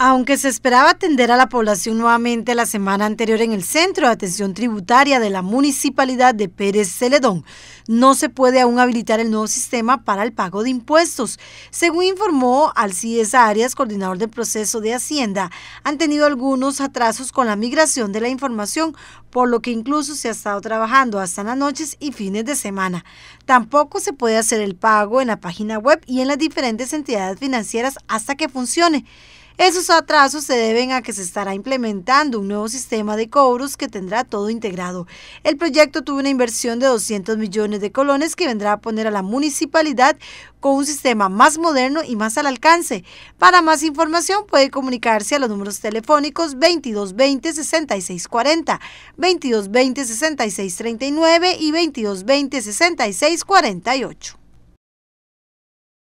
Aunque se esperaba atender a la población nuevamente la semana anterior en el Centro de Atención Tributaria de la Municipalidad de Pérez Celedón, no se puede aún habilitar el nuevo sistema para el pago de impuestos. Según informó Alcides Arias, coordinador del proceso de Hacienda, han tenido algunos atrasos con la migración de la información, por lo que incluso se ha estado trabajando hasta las noches y fines de semana. Tampoco se puede hacer el pago en la página web y en las diferentes entidades financieras hasta que funcione. Esos atrasos se deben a que se estará implementando un nuevo sistema de cobros que tendrá todo integrado. El proyecto tuvo una inversión de 200 millones de colones que vendrá a poner a la municipalidad con un sistema más moderno y más al alcance. Para más información puede comunicarse a los números telefónicos 2220-6640, 2220-6639 y 2220-6648.